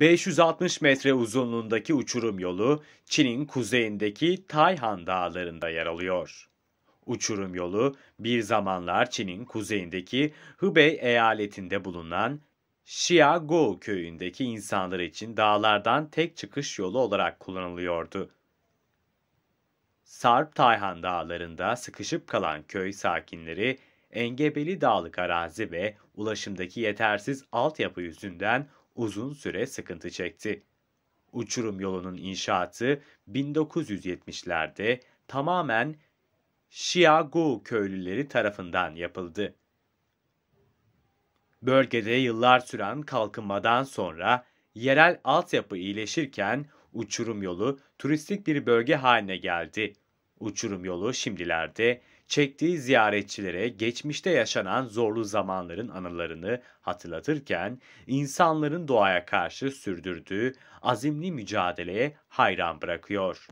560 metre uzunluğundaki uçurum yolu Çin'in kuzeyindeki Tayhan Dağları'nda yer alıyor. Uçurum yolu bir zamanlar Çin'in kuzeyindeki Hubei eyaletinde bulunan Xiago köyündeki insanlar için dağlardan tek çıkış yolu olarak kullanılıyordu. Sarp Tayhan Dağları'nda sıkışıp kalan köy sakinleri engebeli dağlık arazi ve ulaşımdaki yetersiz altyapı yüzünden uzun süre sıkıntı çekti. Uçurum yolunun inşaatı 1970'lerde tamamen Şiagu köylüleri tarafından yapıldı. Bölgede yıllar süren kalkınmadan sonra yerel altyapı iyileşirken uçurum yolu turistik bir bölge haline geldi. Uçurum yolu şimdilerde çektiği ziyaretçilere geçmişte yaşanan zorlu zamanların anılarını hatırlatırken insanların doğaya karşı sürdürdüğü azimli mücadeleye hayran bırakıyor.